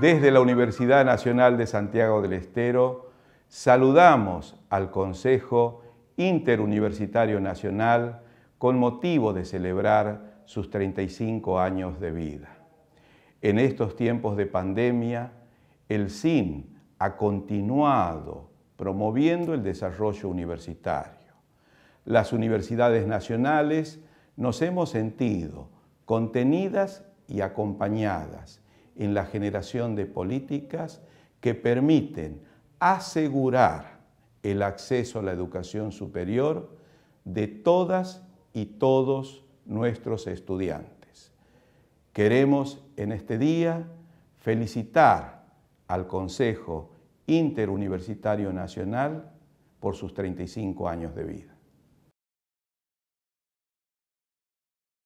Desde la Universidad Nacional de Santiago del Estero, saludamos al Consejo Interuniversitario Nacional con motivo de celebrar sus 35 años de vida. En estos tiempos de pandemia, el CIN ha continuado promoviendo el desarrollo universitario. Las universidades nacionales nos hemos sentido contenidas y acompañadas en la generación de políticas que permiten asegurar el acceso a la educación superior de todas y todos nuestros estudiantes. Queremos en este día felicitar al Consejo Interuniversitario Nacional por sus 35 años de vida.